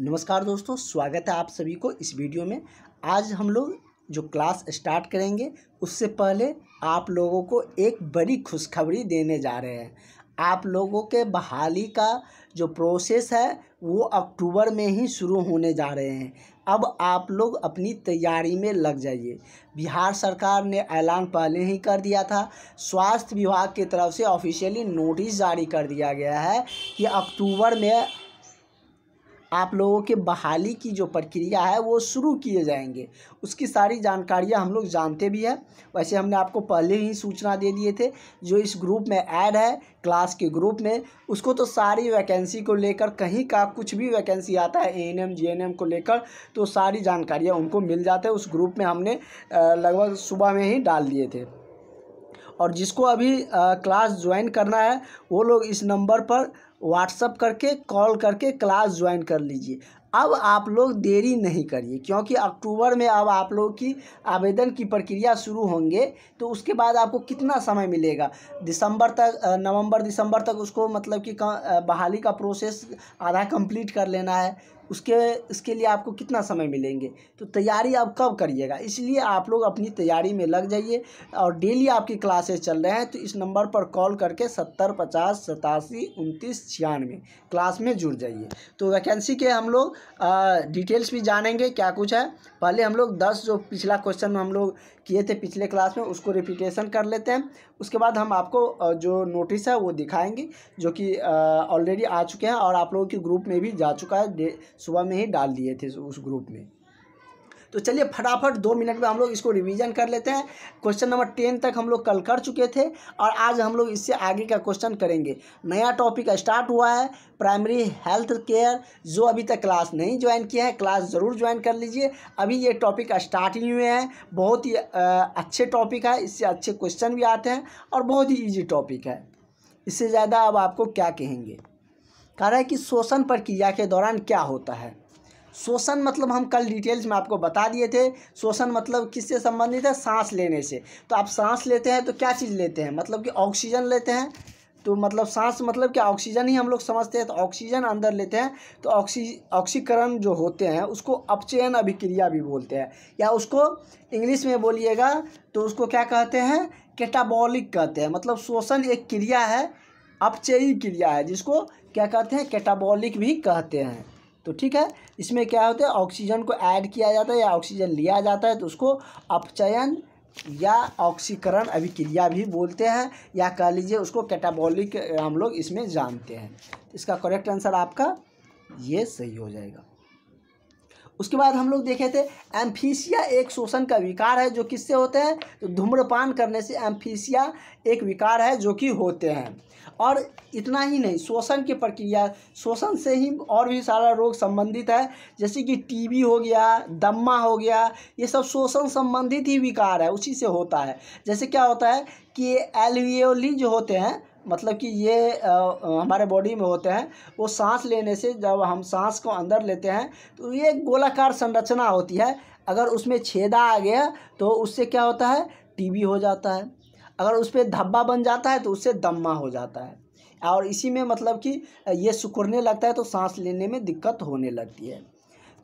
नमस्कार दोस्तों स्वागत है आप सभी को इस वीडियो में आज हम लोग जो क्लास स्टार्ट करेंगे उससे पहले आप लोगों को एक बड़ी खुशखबरी देने जा रहे हैं आप लोगों के बहाली का जो प्रोसेस है वो अक्टूबर में ही शुरू होने जा रहे हैं अब आप लोग अपनी तैयारी में लग जाइए बिहार सरकार ने ऐलान पहले ही कर दिया था स्वास्थ्य विभाग की तरफ से ऑफिशियली नोटिस जारी कर दिया गया है कि अक्टूबर में आप लोगों के बहाली की जो प्रक्रिया है वो शुरू किए जाएंगे उसकी सारी जानकारियाँ हम लोग जानते भी हैं वैसे हमने आपको पहले ही सूचना दे दिए थे जो इस ग्रुप में ऐड है क्लास के ग्रुप में उसको तो सारी वैकेंसी को लेकर कहीं का कुछ भी वैकेंसी आता है A N M G N M को लेकर तो सारी जानकारियाँ उनको मिल जाते है उस ग्रुप में हमने लगभग सुबह में ही डाल दिए थे और जिसको अभी क्लास ज्वाइन करना है वो लोग इस नंबर पर व्हाट्सअप करके कॉल करके क्लास ज्वाइन कर लीजिए अब आप लोग देरी नहीं करिए क्योंकि अक्टूबर में अब आप लोग की आवेदन की प्रक्रिया शुरू होंगे तो उसके बाद आपको कितना समय मिलेगा दिसंबर तक नवंबर दिसंबर तक उसको मतलब कि बहाली का प्रोसेस आधा कंप्लीट कर लेना है उसके उसके लिए आपको कितना समय मिलेंगे तो तैयारी आप कब करिएगा इसलिए आप लोग अपनी तैयारी में लग जाइए और डेली आपकी क्लासेस चल रहे हैं तो इस नंबर पर कॉल करके सत्तर पचास सतासी उनतीस छियानवे क्लास में जुड़ जाइए तो वैकेंसी के हम लोग डिटेल्स भी जानेंगे क्या कुछ है पहले हम लोग दस जो पिछला क्वेश्चन में हम लोग किए थे पिछले क्लास में उसको रिपीटेशन कर लेते हैं उसके बाद हम आपको जो नोटिस है वो दिखाएंगे जो कि ऑलरेडी आ चुके हैं और आप लोगों के ग्रुप में भी जा चुका है सुबह में ही डाल दिए थे उस ग्रुप में तो चलिए फटाफट दो मिनट में हम लोग इसको रिवीजन कर लेते हैं क्वेश्चन नंबर टेन तक हम लोग कल कर चुके थे और आज हम लोग इससे आगे का क्वेश्चन करेंगे नया टॉपिक स्टार्ट हुआ है प्राइमरी हेल्थ केयर जो अभी तक क्लास नहीं ज्वाइन किया है क्लास ज़रूर ज्वाइन कर लीजिए अभी ये टॉपिक स्टार्ट ही हुए हैं बहुत ही अच्छे टॉपिक है इससे अच्छे क्वेश्चन भी आते हैं और बहुत ही ईजी टॉपिक है इससे ज़्यादा अब आपको क्या कहेंगे कह रहा है कि शोषण प्रक्रिया के दौरान क्या होता है शोषण मतलब हम कल डिटेल्स में आपको बता दिए थे शोषण मतलब किससे संबंधित है सांस लेने से तो आप सांस लेते हैं तो क्या चीज़ लेते हैं मतलब कि ऑक्सीजन लेते हैं तो मतलब सांस मतलब क्या ऑक्सीजन ही हम लोग समझते हैं तो ऑक्सीजन अंदर लेते हैं तो ऑक्सी ऑक्सीकरण जो होते हैं उसको अपचयन अभिक्रिया भी बोलते हैं या उसको इंग्लिश में बोलिएगा तो उसको क्या कहते हैं कैटाबॉलिक कहते हैं मतलब शोषण एक क्रिया है अपचयी क्रिया है जिसको क्या कहते हैं कैटाबॉलिक भी कहते हैं तो ठीक है इसमें क्या होता है ऑक्सीजन को ऐड किया जाता है या ऑक्सीजन लिया जाता है तो उसको अपचयन या ऑक्सीकरण अभिक्रिया भी बोलते हैं या कह लीजिए उसको कैटाबॉलिक हम लोग इसमें जानते हैं इसका करेक्ट आंसर आपका ये सही हो जाएगा उसके बाद हम लोग देखे थे एम्फीसिया एक शोषण का विकार है जो किससे होते हैं तो धूम्रपान करने से एम्फीसिया एक विकार है जो कि होते हैं और इतना ही नहीं शोषण की प्रक्रिया शोषण से ही और भी सारा रोग संबंधित है जैसे कि टीबी हो गया दम्मा हो गया ये सब शोषण संबंधित ही विकार है उसी से होता है जैसे क्या होता है कि एलवियोली जो होते हैं मतलब कि ये आ, हमारे बॉडी में होते हैं वो सांस लेने से जब हम सांस को अंदर लेते हैं तो ये गोलाकार संरचना होती है अगर उसमें छेदा आ गया तो उससे क्या होता है टीबी हो जाता है अगर उस पर धब्बा बन जाता है तो उससे दम्मा हो जाता है और इसी में मतलब कि ये सुकुड़ने लगता है तो सांस लेने में दिक्कत होने लगती है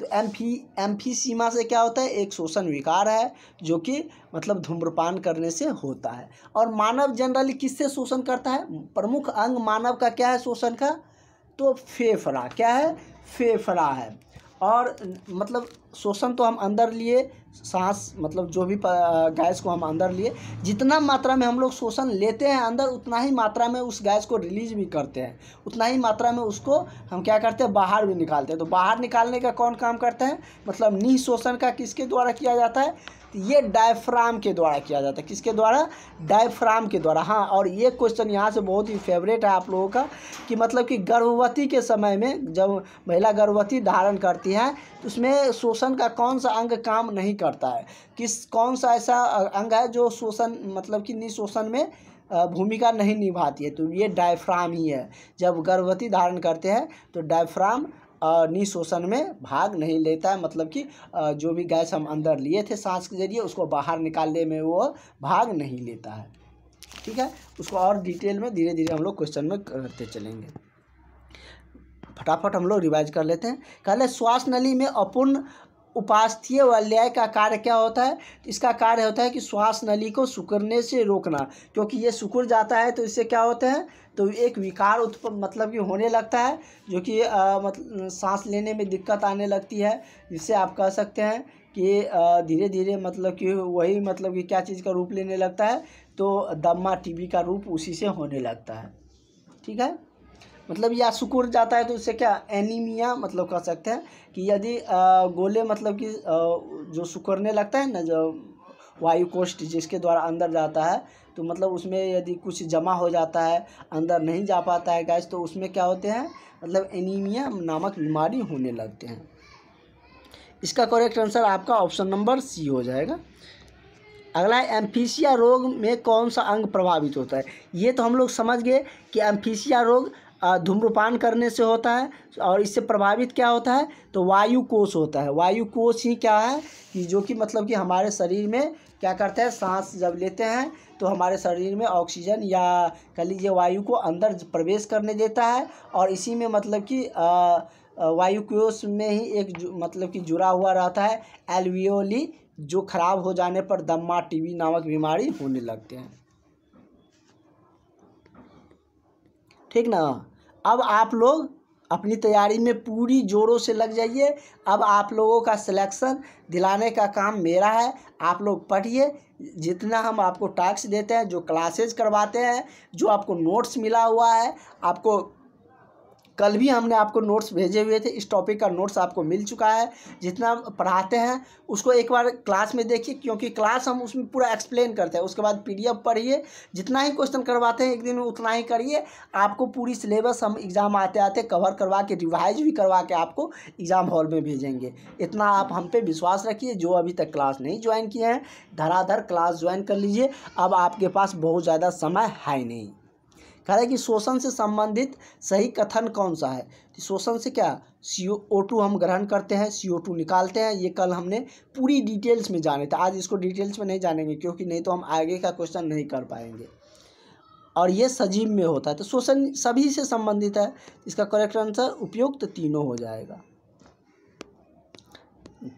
तो एम्फी एम्फीसीमा से क्या होता है एक शोषण विकार है जो कि मतलब धूम्रपान करने से होता है और मानव जनरली किससे शोषण करता है प्रमुख अंग मानव का क्या है शोषण का तो फेफड़ा क्या है फेफड़ा है और मतलब शोषण तो हम अंदर लिए सांस मतलब जो भी गैस को हम अंदर लिए जितना मात्रा में हम लोग शोषण लेते हैं अंदर उतना ही मात्रा में उस गैस को रिलीज भी करते हैं उतना ही मात्रा में उसको हम क्या करते हैं बाहर भी निकालते हैं तो बाहर निकालने का कौन काम करते हैं मतलब निःशोषण का किसके द्वारा किया जाता है तो ये डायफ्राम के द्वारा किया जाता है किसके द्वारा डायफ्राम के द्वारा हाँ और ये क्वेश्चन यहाँ से बहुत ही फेवरेट है आप लोगों का कि मतलब कि गर्भवती के समय में जब महिला गर्भवती धारण करती है तो उसमें शोषण का कौन सा अंग काम नहीं करता है किस कौन सा ऐसा अंग है जो शोषण मतलब कि निःशोषण में भूमिका नहीं निभाती है तो ये डायफ्राम ही है जब गर्भवती धारण करते हैं तो डायफ्राम निशोषण में भाग नहीं लेता है मतलब कि जो भी गैस हम अंदर लिए थे सांस के जरिए उसको बाहर निकालने में वो भाग नहीं लेता है ठीक है उसको और डिटेल में धीरे धीरे हम लोग क्वेश्चन में करते चलेंगे फटाफट हम लोग रिवाइज कर लेते हैं कहले श्वास नली में अपूर्ण उपास्थीय वल्याय का कार्य क्या होता है तो इसका कार्य होता है कि श्वास नली को सुकड़ने से रोकना क्योंकि ये सुकुड़ जाता है तो इससे क्या होता है तो एक विकार उत्पन्न मतलब कि होने लगता है जो कि मतलब सांस लेने में दिक्कत आने लगती है जिससे आप कह सकते हैं कि धीरे धीरे मतलब कि वही मतलब कि क्या चीज़ का रूप लेने लगता है तो दम्मा टीबी का रूप उसी से होने लगता है ठीक है मतलब या सिकुड़ जाता है तो उससे क्या एनीमिया मतलब कह सकते हैं कि यदि गोले मतलब कि जो सिकुड़ने लगता है ना जो वायु कोष्ठ जिसके द्वारा अंदर जाता है तो मतलब उसमें यदि कुछ जमा हो जाता है अंदर नहीं जा पाता है गैस तो उसमें क्या होते हैं मतलब एनीमिया नामक बीमारी होने लगते हैं इसका करेक्ट आंसर आपका ऑप्शन नंबर सी हो जाएगा अगला है एम्फीसिया रोग में कौन सा अंग प्रभावित होता है ये तो हम लोग समझ गए कि एम्फीसिया रोग धूम्रपान करने से होता है और इससे प्रभावित क्या होता है तो वायु कोष होता है वायु कोष ही क्या है कि जो कि मतलब कि हमारे शरीर में क्या करते हैं सांस जब लेते हैं तो हमारे शरीर में ऑक्सीजन या कह लीजिए वायु को अंदर प्रवेश करने देता है और इसी में मतलब कि वायु कोष में ही एक मतलब कि जुड़ा हुआ रहता है एलवियोली जो खराब हो जाने पर दम्मा टीबी नामक बीमारी होने लगते हैं ठीक ना अब आप लोग अपनी तैयारी में पूरी जोरों से लग जाइए अब आप लोगों का सिलेक्शन दिलाने का काम मेरा है आप लोग पढ़िए जितना हम आपको टास्क देते हैं जो क्लासेज करवाते हैं जो आपको नोट्स मिला हुआ है आपको कल भी हमने आपको नोट्स भेजे हुए थे इस टॉपिक का नोट्स आपको मिल चुका है जितना पढ़ाते हैं उसको एक बार क्लास में देखिए क्योंकि क्लास हम उसमें पूरा एक्सप्लेन करते हैं उसके बाद पीडीएफ पढ़िए जितना ही क्वेश्चन करवाते हैं एक दिन उतना ही करिए आपको पूरी सिलेबस हम एग्ज़ाम आते आते कवर करवा के रिवाइज भी करवा के आपको एग्ज़ाम हॉल में भेजेंगे इतना आप हम पे विश्वास रखिए जो अभी तक क्लास नहीं ज्वाइन किए हैं धराधर क्लास ज्वाइन कर लीजिए अब आपके पास बहुत ज़्यादा समय है नहीं कह रहा है कि शोषण से संबंधित सही कथन कौन सा है तो शोषण से क्या सी ओ टू हम ग्रहण करते हैं सी ओ टू निकालते हैं ये कल हमने पूरी डिटेल्स में जाने थे आज इसको डिटेल्स में नहीं जानेंगे क्योंकि नहीं तो हम आगे का क्वेश्चन नहीं कर पाएंगे और ये सजीव में होता है तो शोषण सभी से संबंधित है इसका करेक्ट आंसर उपयुक्त तो तीनों हो जाएगा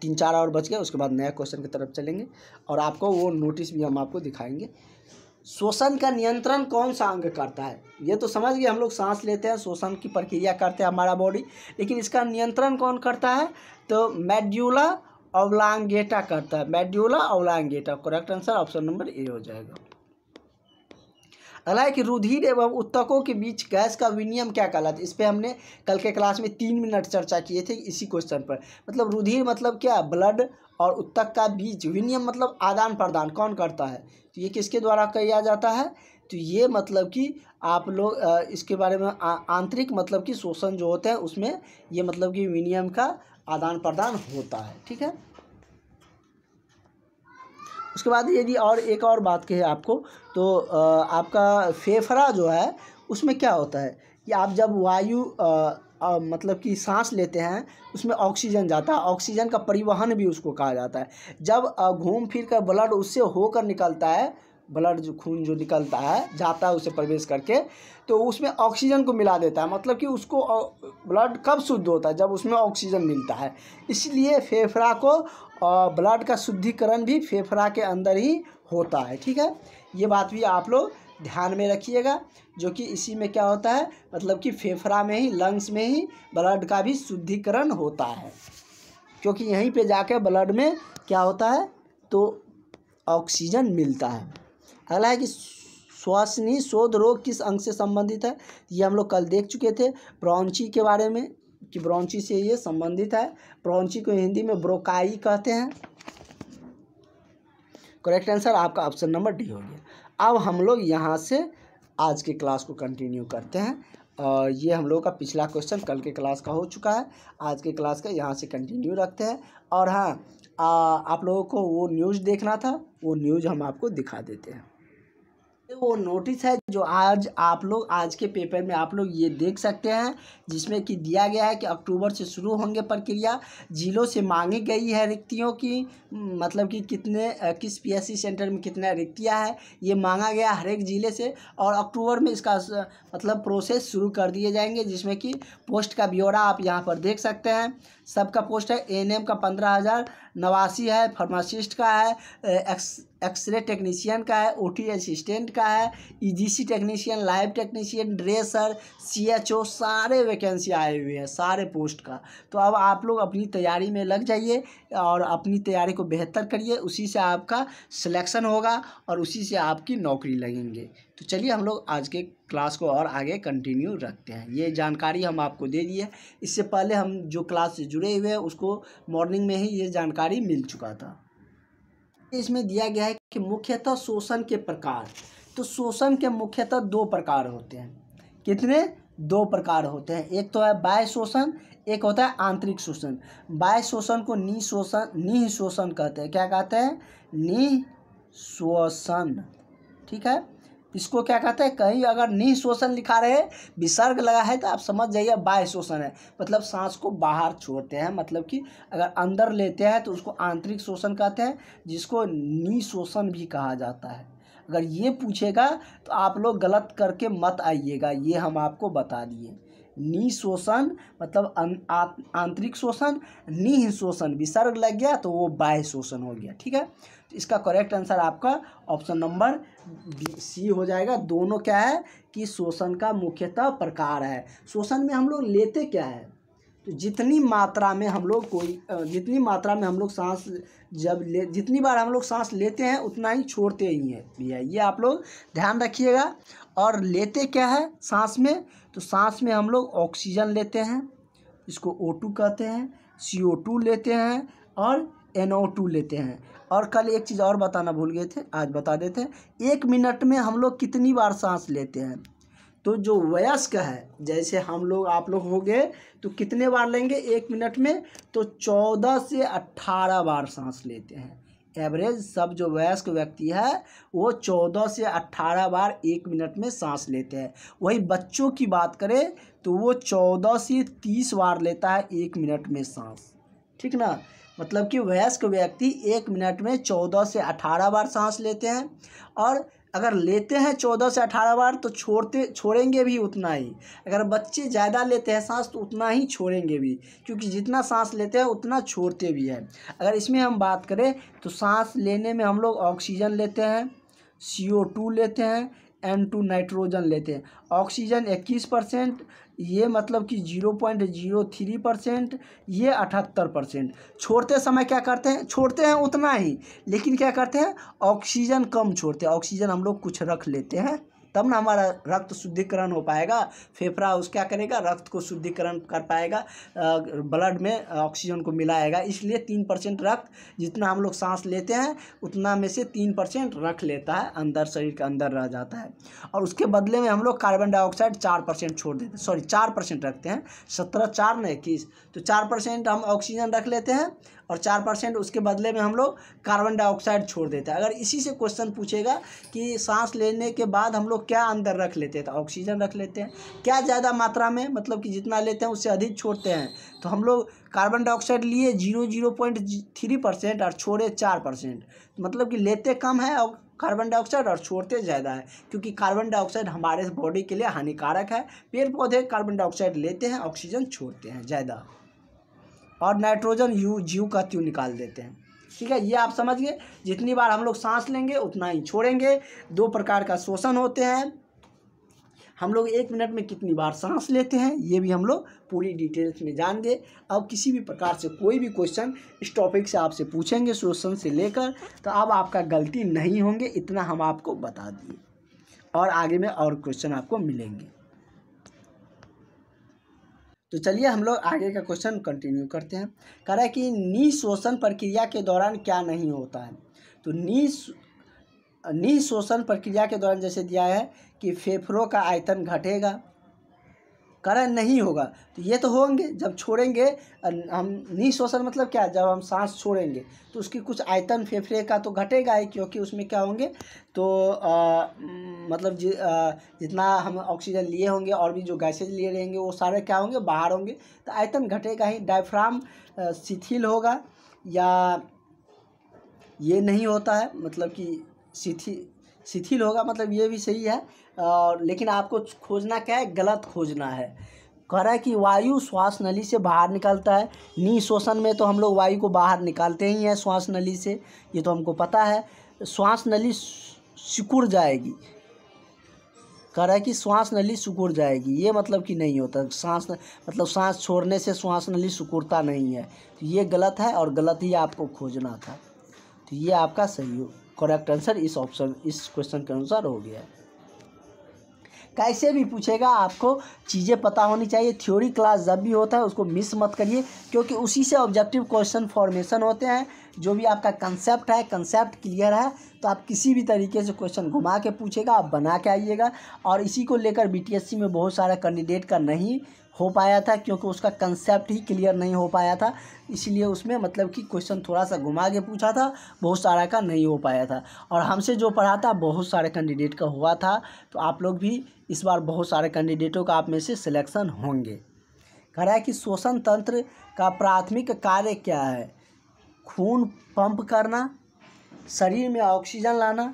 तीन चार और बच गए उसके बाद नया क्वेश्चन की तरफ चलेंगे और आपको वो नोटिस भी हम आपको दिखाएंगे श्वसन का नियंत्रण कौन सा अंग करता है ये तो समझ गए हम लोग सांस लेते हैं श्वसन की प्रक्रिया करते हैं हमारा बॉडी लेकिन इसका नियंत्रण कौन करता है तो मेड्यूला अवलांगेटा करता है medulla oblongata correct answer option number A हो जाएगा अगला है कि रुधिर एवं उत्तकों के बीच गैस का विनियम क्या कहलाता है इस पर हमने कल के क्लास में तीन मिनट चर्चा किए थे इसी क्वेश्चन पर मतलब रुधिर मतलब क्या ब्लड और उत्तक का बीज विनियम मतलब आदान प्रदान कौन करता है तो ये किसके द्वारा किया जाता है तो ये मतलब कि आप लोग इसके बारे में आंतरिक मतलब कि शोषण जो होते हैं उसमें ये मतलब कि विनियम का आदान प्रदान होता है ठीक है उसके बाद यदि और एक और बात कहे आपको तो आपका फेफड़ा जो है उसमें क्या होता है कि आप जब वायु आ, मतलब कि सांस लेते हैं उसमें ऑक्सीजन जाता है ऑक्सीजन का परिवहन भी उसको कहा जाता है जब घूम फिर कर ब्लड उससे होकर निकलता है ब्लड जो खून जो निकलता है जाता है उसे प्रवेश करके तो उसमें ऑक्सीजन को मिला देता है मतलब कि उसको ब्लड कब शुद्ध होता है जब उसमें ऑक्सीजन मिलता है इसलिए फेफड़ा को ब्लड का शुद्धिकरण भी फेफड़ा के अंदर ही होता है ठीक है ये बात भी आप लोग ध्यान में रखिएगा जो कि इसी में क्या होता है मतलब कि फेफड़ा में ही लंग्स में ही ब्लड का भी शुद्धिकरण होता है क्योंकि यहीं पे जाके ब्लड में क्या होता है तो ऑक्सीजन मिलता है अगला है कि श्वसनी शोध रोग किस अंग से संबंधित है ये हम लोग कल देख चुके थे ब्रॉन्ची के बारे में कि ब्रॉन्ची से ये संबंधित है ब्रॉन्ची को हिंदी में ब्रोकाई कहते हैं करेक्ट आंसर आपका ऑप्शन नंबर डी हो गया अब हम लोग यहाँ से आज के क्लास को कंटिन्यू करते हैं और ये हम लोगों का पिछला क्वेश्चन कल के क्लास का हो चुका है आज के क्लास का यहाँ से कंटिन्यू रखते हैं और हाँ आ, आप लोगों को वो न्यूज़ देखना था वो न्यूज़ हम आपको दिखा देते हैं तो वो नोटिस है जो आज आप लोग आज के पेपर में आप लोग ये देख सकते हैं जिसमें कि दिया गया है कि अक्टूबर से शुरू होंगे प्रक्रिया ज़िलों से मांगी गई है रिक्तियों की मतलब कि कितने किस पीएससी सेंटर में कितना रिक्तियाँ है ये मांगा गया हर एक ज़िले से और अक्टूबर में इसका मतलब प्रोसेस शुरू कर दिए जाएंगे जिसमें कि पोस्ट का ब्यौरा आप यहाँ पर देख सकते हैं सबका पोस्ट है एन का पंद्रह हज़ार नवासी है फार्मासिस्ट का है एक्स एक्सरे टेक्नीशियन का है ओ असिस्टेंट का है ईजीसी टेक्नीशियन लाइव टेक्नीशियन ड्रेसर सीएचओ सारे वैकेंसी आए हुए हैं सारे पोस्ट का तो अब आप लोग अपनी तैयारी में लग जाइए और अपनी तैयारी को बेहतर करिए उसी से आपका सिलेक्शन होगा और उसी से आपकी नौकरी लगेंगे तो चलिए हम लोग आज के क्लास को और आगे कंटिन्यू रखते हैं ये जानकारी हम आपको दे दिए इससे पहले हम जो क्लास से जुड़े हुए हैं उसको मॉर्निंग में ही ये जानकारी मिल चुका था इसमें दिया गया है कि मुख्यतः शोषण के प्रकार तो शोषण के मुख्यतः दो प्रकार होते हैं कितने दो प्रकार होते हैं एक तो है बाह्य शोषण एक होता है आंतरिक शोषण बाह्य शोषण को निःशोषण निःशोषण कहते हैं क्या कहते हैं निःशोषण ठीक है इसको क्या कहते हैं कहीं अगर निःशोषण लिखा रहे विसर्ग लगा है तो आप समझ जाइए बाह्य शोषण है मतलब सांस को बाहर छोड़ते हैं मतलब कि अगर अंदर लेते हैं तो उसको आंतरिक शोषण कहते हैं जिसको निःशोषण भी कहा जाता है अगर ये पूछेगा तो आप लोग गलत करके मत आइएगा ये हम आपको बता दिए शोषण मतलब अं, आंतरिक शोषण निः शोषण विसर्ग लग गया तो वो बाह्य शोषण हो गया ठीक है तो इसका करेक्ट आंसर आपका ऑप्शन नंबर सी हो जाएगा दोनों क्या है कि शोषण का मुख्यतः प्रकार है शोषण में हम लोग लेते क्या है तो जितनी मात्रा में हम लोग कोई जितनी मात्रा में हम लोग सांस जब ले जितनी बार हम लोग सांस लेते हैं उतना ही छोड़ते ही हैं भैया ये आप लोग ध्यान रखिएगा और लेते क्या है सांस में तो सांस में हम लोग ऑक्सीजन लेते हैं इसको ओ टू कहते हैं सी ओ टू लेते हैं और एन ओ टू लेते हैं और कल एक चीज़ और बताना भूल गए थे आज बता देते हैं एक मिनट में हम लोग कितनी बार सांस लेते हैं तो जो वयस्क है जैसे हम लोग आप लोग हो गए तो कितने बार लेंगे एक मिनट में तो चौदह से अट्ठारह बार सांस लेते हैं एवरेज सब जो वयस्क व्यक्ति है वो चौदह से अट्ठारह बार एक मिनट में सांस लेते हैं वही बच्चों की बात करें तो वो चौदह से तीस बार लेता है एक मिनट में सांस ठीक ना मतलब कि वयस्क व्यक्ति एक मिनट में चौदह से अठारह बार सांस लेते हैं और अगर लेते हैं चौदह से अठारह बार तो छोड़ते छोड़ेंगे भी उतना ही अगर बच्चे ज़्यादा लेते हैं सांस तो उतना ही छोड़ेंगे भी क्योंकि जितना सांस लेते हैं उतना छोड़ते भी हैं अगर इसमें हम बात करें तो सांस लेने में हम लोग ऑक्सीजन लेते हैं सी ओ टू लेते हैं एन टू नाइट्रोजन लेते हैं ऑक्सीजन इक्कीस परसेंट ये मतलब कि zero point zero three percent ये अठहत्तर परसेंट छोड़ते समय क्या करते हैं छोड़ते हैं उतना ही लेकिन क्या करते हैं ऑक्सीजन कम छोड़ते हैं ऑक्सीजन हम लोग कुछ रख लेते हैं तब ना हमारा रक्त शुद्धिकरण हो पाएगा फेफड़ा उस क्या करेगा रक्त को शुद्धिकरण कर पाएगा ब्लड में ऑक्सीजन को मिलाएगा इसलिए तीन परसेंट रक्त जितना हम लोग सांस लेते हैं उतना में से तीन परसेंट रख लेता है अंदर शरीर के अंदर रह जाता है और उसके बदले में हम लोग कार्बन डाइऑक्साइड चार परसेंट छोड़ देते हैं सॉरी चार परसेंट रखते हैं सत्रह चार न इक्कीस तो चार परसेंट हम ऑक्सीजन रख लेते हैं और चार परसेंट उसके बदले में हम लोग कार्बन डाइऑक्साइड छोड़ देते हैं अगर इसी से क्वेश्चन पूछेगा कि सांस लेने के बाद हम लोग क्या अंदर रख लेते हैं तो ऑक्सीजन रख लेते हैं क्या ज़्यादा मात्रा में मतलब कि जितना लेते हैं उससे अधिक छोड़ते हैं तो हम लोग कार्बन डाइऑक्साइड लिए zero zero point three percent और छोड़े चार परसेंट तो मतलब कि लेते कम है और कार्बन डाइऑक्साइड और छोड़ते ज़्यादा है क्योंकि कार्बन डाइऑक्साइड हमारे बॉडी के लिए हानिकारक है पेड़ पौधे कार्बन डाइऑक्साइड लेते हैं ऑक्सीजन छोड़ते हैं ज़्यादा और नाइट्रोजन यू जीव का त्यू निकाल देते हैं ठीक है ये आप समझ गए जितनी बार हम लोग सांस लेंगे उतना ही छोड़ेंगे दो प्रकार का शोषण होते हैं हम लोग एक मिनट में कितनी बार सांस लेते हैं ये भी हम लोग पूरी डिटेल्स में जान गए अब किसी भी प्रकार से कोई भी क्वेश्चन इस टॉपिक से आपसे पूछेंगे शोषण से लेकर तो अब आपका गलती नहीं होंगे इतना हम आपको बता दिए और आगे में और क्वेश्चन आपको मिलेंगे तो चलिए हम लोग आगे का क्वेश्चन कंटिन्यू करते हैं कह रहा है कि निशोषण प्रक्रिया के दौरान क्या नहीं होता है तो निश निशोषण प्रक्रिया के दौरान जैसे दिया है कि फेफड़ों का आयतन घटेगा करण नहीं होगा तो ये तो होंगे जब छोड़ेंगे हम निश्वसन मतलब क्या जब हम सांस छोड़ेंगे तो उसकी कुछ आयतन फेफड़े का तो घटेगा ही क्योंकि उसमें क्या होंगे तो आ, मतलब जि, आ, जितना हम ऑक्सीजन लिए होंगे और भी जो गैसेज लिए रहेंगे वो सारे क्या होंगे बाहर होंगे तो आयतन घटेगा ही डायफ्राम शिथिल होगा या ये नहीं होता है मतलब कि शिथिल शिथिल होगा मतलब ये भी सही है और लेकिन आपको खोजना क्या है गलत खोजना है कह रहा है कि वायु श्वास नली से बाहर निकलता है नी शोषण में तो हम लोग वायु को बाहर निकालते ही हैं श्वास नली से ये तो हमको पता है श्वास नली सिकुड़ जाएगी कह रहा है कि श्वास नली सिकुड़ जाएगी ये मतलब कि नहीं होता सांस मतलब सांस छोड़ने से श्वास नली सिकुड़ता नहीं है तो ये गलत है और गलत ही आपको खोजना था तो ये आपका सही हो करेक्ट आंसर इस ऑप्शन इस क्वेश्चन के अनुसार हो गया कैसे भी पूछेगा आपको चीज़ें पता होनी चाहिए थ्योरी क्लास जब भी होता है उसको मिस मत करिए क्योंकि उसी से ऑब्जेक्टिव क्वेश्चन फॉर्मेशन होते हैं जो भी आपका कंसेप्ट है कंसेप्ट क्लियर है तो आप किसी भी तरीके से क्वेश्चन घुमा के पूछेगा आप बना के आइएगा और इसी को लेकर बीटीएससी में बहुत सारे कैंडिडेट का नहीं हो पाया था क्योंकि उसका कंसेप्ट ही क्लियर नहीं हो पाया था इसलिए उसमें मतलब कि क्वेश्चन थोड़ा सा घुमा के पूछा था बहुत सारा का नहीं हो पाया था और हमसे जो पढ़ा था बहुत सारे कैंडिडेट का हुआ था तो आप लोग भी इस बार बहुत सारे कैंडिडेटों का आप में से सिलेक्शन होंगे कह रहा है कि शोषण तंत्र का प्राथमिक कार्य क्या है खून पंप करना शरीर में ऑक्सीजन लाना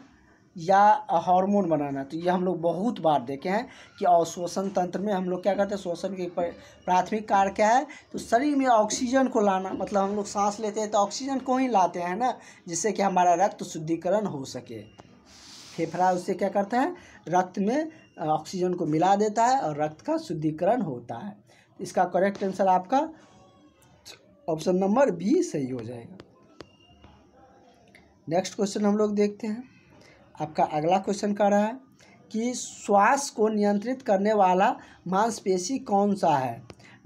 या हार्मोन बनाना तो ये हम लोग बहुत बार देखे हैं कि अवशोषण तंत्र में हम लोग क्या करते हैं शोषण के प्राथमिक कार्य क्या है तो शरीर में ऑक्सीजन को लाना मतलब हम लोग सांस लेते हैं तो ऑक्सीजन को ही लाते हैं ना जिससे कि हमारा रक्त शुद्धिकरण हो सके फेफड़ा उससे क्या करता है रक्त में ऑक्सीजन को मिला देता है और रक्त का शुद्धिकरण होता है इसका करेक्ट आंसर आपका ऑप्शन नंबर बी सही हो जाएगा नेक्स्ट क्वेश्चन हम लोग देखते हैं आपका अगला क्वेश्चन कह रहा है कि श्वास को नियंत्रित करने वाला मांसपेशी कौन सा है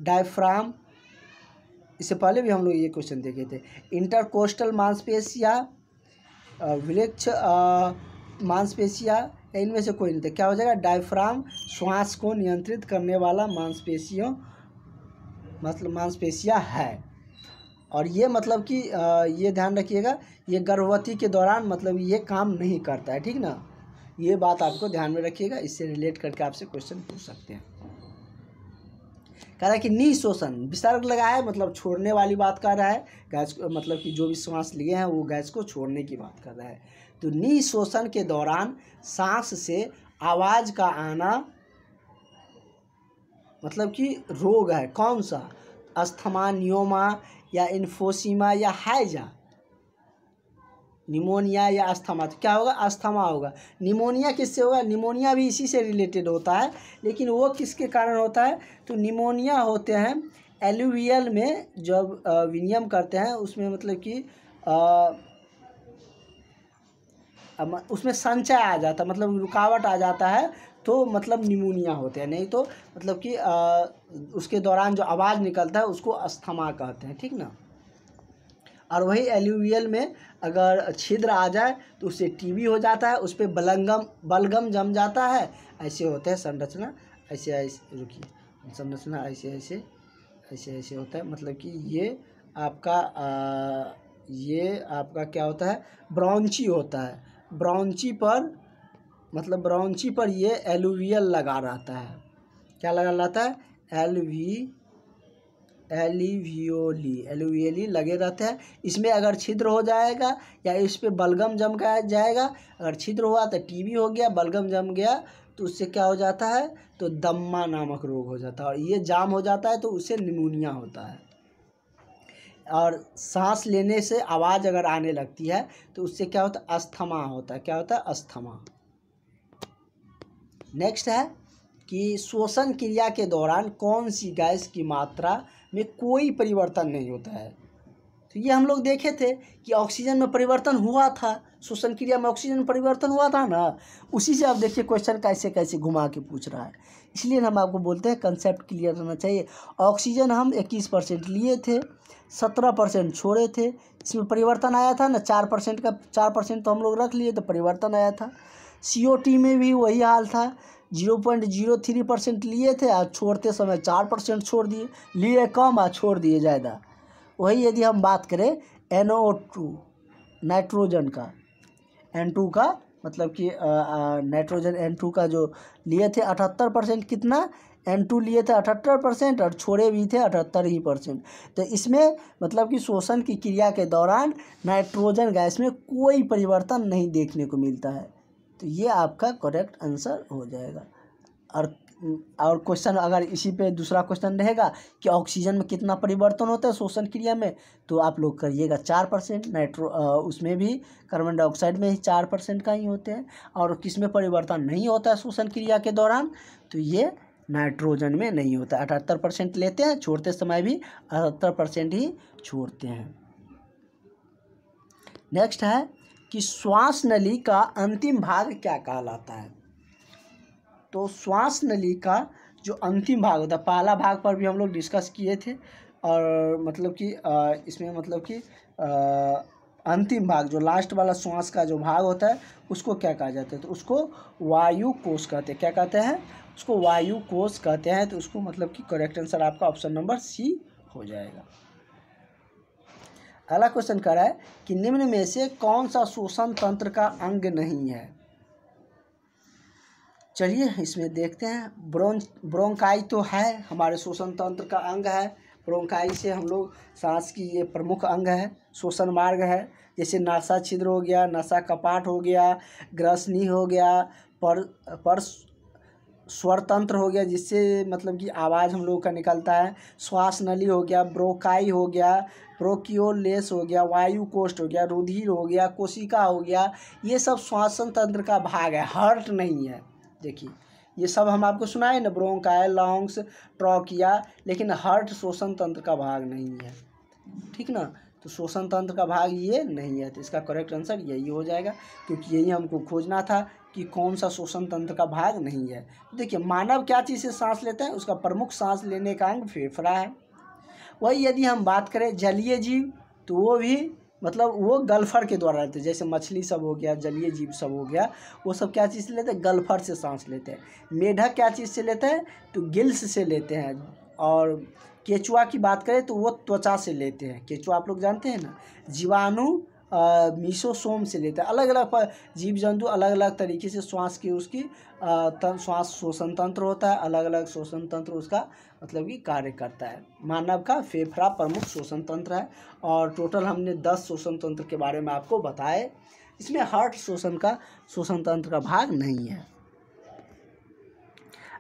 डायफ्राम इससे पहले भी हम लोग ये क्वेश्चन देखे थे इंटरकोस्टल मांसपेशिया वृक्ष मांसपेशिया या इनमें से कोई नहीं था क्या हो जाएगा डायफ्राम श्वास को नियंत्रित करने वाला मांसपेशियों मतलब मांसपेशिया है और ये मतलब कि ये ध्यान रखिएगा ये गर्भवती के दौरान मतलब ये काम नहीं करता है ठीक ना ये बात आपको ध्यान में रखिएगा इससे रिलेट करके आपसे क्वेश्चन पूछ सकते हैं कह रहा है कि निशोषण विसर्ग लगा है मतलब छोड़ने वाली बात कर रहा है गैस को मतलब कि जो भी सांस लिए हैं वो गैस को छोड़ने की बात कर रहा है तो शोषण के दौरान सांस से आवाज़ का आना मतलब कि रोग है कौन सा अस्थमा नियोमा या इन्फोसीमा या हाइजा निमोनिया या अस्थमा तो क्या होगा अस्थमा होगा निमोनिया किससे होगा निमोनिया भी इसी से रिलेटेड होता है लेकिन वो किसके कारण होता है तो निमोनिया होते हैं एलुवियल में जब विनियम करते हैं उसमें मतलब कि उसमें संचय आ जाता मतलब रुकावट आ जाता है तो मतलब निमोनिया होते हैं नहीं तो मतलब कि उसके दौरान जो आवाज़ निकलता है उसको अस्थमा कहते हैं ठीक ना और वही एल्यूवियल में अगर छिद्र आ जाए तो उससे टीबी हो जाता है उस पर बलंगम बलगम जम जाता है ऐसे होते हैं संरचना ऐसे ऐसे रुकिए संरचना ऐसे ऐसे ऐसे ऐसे होता है मतलब कि ये आपका आ, ये आपका क्या होता है ब्राउंची होता है ब्राउंची पर मतलब ब्रांची पर ये एलुवियल लगा रहता है क्या लगा रहता है एलवी एलिवियोली एलुवियली लगे रहते हैं इसमें अगर छिद्र हो जाएगा या इस पर बलगम जम गया जाएगा अगर छिद्र हुआ तो टीबी हो गया बलगम जम गया तो उससे क्या हो जाता है तो दम्मा नामक रोग हो जाता है और ये जाम हो जाता है तो उससे निमोनिया होता है और सांस लेने से आवाज़ अगर आने लगती है तो उससे क्या होता है अस्थमा होता है क्या होता है अस्थमा नेक्स्ट है कि श्वसन क्रिया के दौरान कौन सी गैस की मात्रा में कोई परिवर्तन नहीं होता है तो ये हम लोग देखे थे कि ऑक्सीजन में परिवर्तन हुआ था श्वसन क्रिया में ऑक्सीजन में परिवर्तन हुआ था ना उसी से आप देखिए क्वेश्चन कैसे कैसे घुमा के पूछ रहा है इसलिए हम आपको बोलते हैं कंसेप्ट क्लियर रहना चाहिए ऑक्सीजन हम इक्कीस परसेंट लिए थे सत्रह परसेंट छोड़े थे इसमें परिवर्तन आया था ना चार परसेंट का चार परसेंट तो हम लोग रख लिए तो परिवर्तन आया था सी में भी वही हाल था zero point zero three percent लिए थे आज छोड़ते समय चार परसेंट छोड़ दिए लिए कम आ छोड़ दिए ज़्यादा वही यदि हम बात करें एन ओ टू नाइट्रोजन का एन टू का मतलब कि नाइट्रोजन एन टू का जो लिए थे अठहत्तर परसेंट कितना एन टू लिए थे अठहत्तर परसेंट और छोड़े भी थे अठहत्तर ही परसेंट तो इसमें मतलब कि शोषण की क्रिया के दौरान नाइट्रोजन गैस में कोई परिवर्तन नहीं देखने को मिलता है तो ये आपका करेक्ट आंसर हो जाएगा और और क्वेश्चन अगर इसी पे दूसरा क्वेश्चन रहेगा कि ऑक्सीजन में कितना परिवर्तन होता है शोषण क्रिया में तो आप लोग करिएगा चार परसेंट नाइट्रो उसमें भी कार्बन डाइऑक्साइड में ही चार परसेंट का ही होते हैं और किस में परिवर्तन नहीं होता है शोषण क्रिया के दौरान तो ये नाइट्रोजन में नहीं होता अठहत्तर परसेंट लेते हैं छोड़ते समय भी अठहत्तर परसेंट ही छोड़ते हैं नेक्स्ट है कि श्वास नली का अंतिम भाग क्या कहलाता है तो श्वास नली का जो अंतिम भाग होता है पहला भाग पर भी हम लोग डिस्कस किए थे और मतलब कि इसमें मतलब कि अंतिम भाग जो लास्ट वाला श्वास का जो भाग होता है उसको क्या कहा जाता है तो उसको वायु कोष कहते हैं क्या कहते हैं उसको वायु कोष कहते हैं तो उसको मतलब कि करेक्ट आंसर आपका ऑप्शन नंबर सी हो जाएगा अगला क्वेश्चन कह रहा है कि निम्न में से कौन सा शोषण तंत्र का अंग नहीं है चलिए इसमें देखते हैं ब्रों ब्रोंकाई तो है हमारे शोषण तंत्र का अंग है ब्रोंकाई से हम लोग सांस की ये प्रमुख अंग है शोषण मार्ग है जैसे नासा छिद्र हो गया नासा कपाट हो गया ग्रसनी हो गया पर पर स्वर तंत्र हो गया जिससे मतलब कि आवाज़ हम लोग का निकलता है श्वास नली हो गया ब्रोकाई हो गया प्रोक्योलेस हो गया वायु कोष्ठ हो गया रुधिर हो गया कोशिका हो गया ये सब श्वासन तंत्र का भाग है हर्ट नहीं है देखिए ये सब हम आपको सुनाए ना ब्रोंकाय लॉन्ग्स ट्रॉकिया लेकिन हर्ट श्वसन तंत्र का भाग नहीं है ठीक ना तो श्वसन तंत्र का भाग ये नहीं है तो इसका करेक्ट आंसर यही हो जाएगा क्योंकि यही हमको खोजना था कि कौन सा श्वसन तंत्र का भाग नहीं है देखिए मानव क्या चीज़ से सांस लेते हैं उसका प्रमुख सांस लेने का अंग फेफड़ा है वही यदि हम बात करें जलीय जीव तो वो भी मतलब वो गल्फर के द्वारा रहते हैं जैसे मछली सब हो गया जलीय जीव सब हो गया वो सब क्या चीज़ से लेते हैं गल्फर से सांस लेते हैं मेढक क्या चीज़ से लेते हैं तो गिल्स से लेते हैं और केचुआ की बात करें तो वो त्वचा से लेते हैं केचुआ आप लोग जानते हैं ना जीवाणु मीसोसोम से लेते हैं अलग अलग जीव जंतु अलग अलग तरीके से श्वास की उसकी श्वास शोषण तंत्र होता है अलग अलग शोषण तंत्र उसका मतलब कि कार्य करता है मानव का फेफड़ा प्रमुख शोषण तंत्र है और टोटल हमने दस शोषण तंत्र के बारे में आपको बताए इसमें हार्ट शोषण का शोषण तंत्र का भाग नहीं है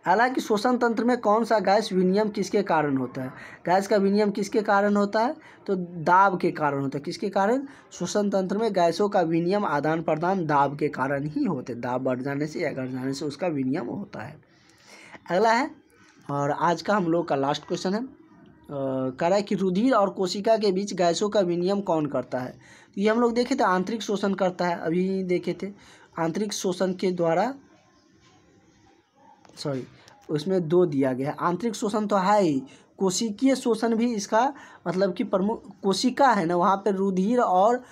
हालांकि श्वसन तंत्र में कौन सा गैस विनियम किसके कारण होता है गैस का विनियम किसके कारण होता है तो दाब के कारण होता है किसके कारण श्वसन तंत्र में गैसों का विनियम आदान प्रदान दाब के कारण ही होते दाब बढ़ जाने से या घट जाने से उसका विनियम होता है अगला है और आज का हम लोग का लास्ट क्वेश्चन है कह रहा है कि रुधिर और कोशिका के बीच गैसों का विनियम कौन करता है तो ये हम लोग देखे थे आंतरिक शोषण करता है अभी देखे थे आंतरिक शोषण के द्वारा सॉरी उसमें दो दिया गया है आंतरिक शोषण तो है ही कोशिकीय शोषण भी इसका मतलब कि प्रमुख कोशिका है ना वहाँ पर रुधिर और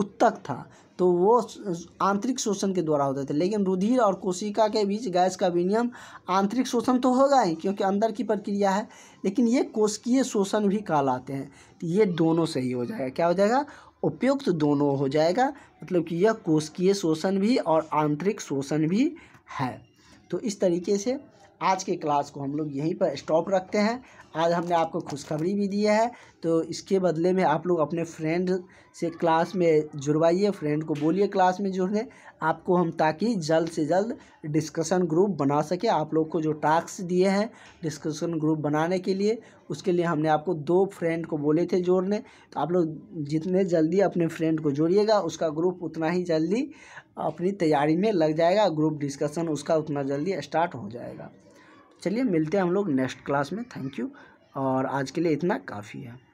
उत्तक था तो वो आंतरिक शोषण के द्वारा होते थे लेकिन रुधिर और कोशिका के बीच गैस का विनियम आंतरिक शोषण तो होगा ही क्योंकि अंदर की प्रक्रिया है लेकिन ये कोशिकीय शोषण भी कहलाते हैं तो ये दोनों सही हो जाएगा क्या हो जाएगा उपयुक्त दोनों हो जाएगा मतलब कि यह कोशिकीय शोषण भी और आंतरिक शोषण भी है तो इस तरीके से आज के क्लास को हम लोग यहीं पर स्टॉप रखते हैं आज हमने आपको खुशखबरी भी दी है तो इसके बदले में आप लोग अपने फ्रेंड से क्लास में जुड़वाइए फ्रेंड को बोलिए क्लास में जुड़ने आपको हम ताकि जल्द से जल्द डिस्कशन ग्रुप बना सके आप लोग को जो टास्क दिए हैं डिस्कशन ग्रुप बनाने के लिए उसके लिए हमने आपको दो फ्रेंड को बोले थे जोड़ने तो आप लोग जितने जल्दी अपने फ्रेंड को जोड़िएगा उसका ग्रुप उतना ही जल्दी अपनी तैयारी में लग जाएगा ग्रुप डिस्कशन उसका उतना जल्दी स्टार्ट हो जाएगा चलिए मिलते हैं हम लोग नेक्स्ट क्लास में थैंक यू और आज के लिए इतना काफ़ी है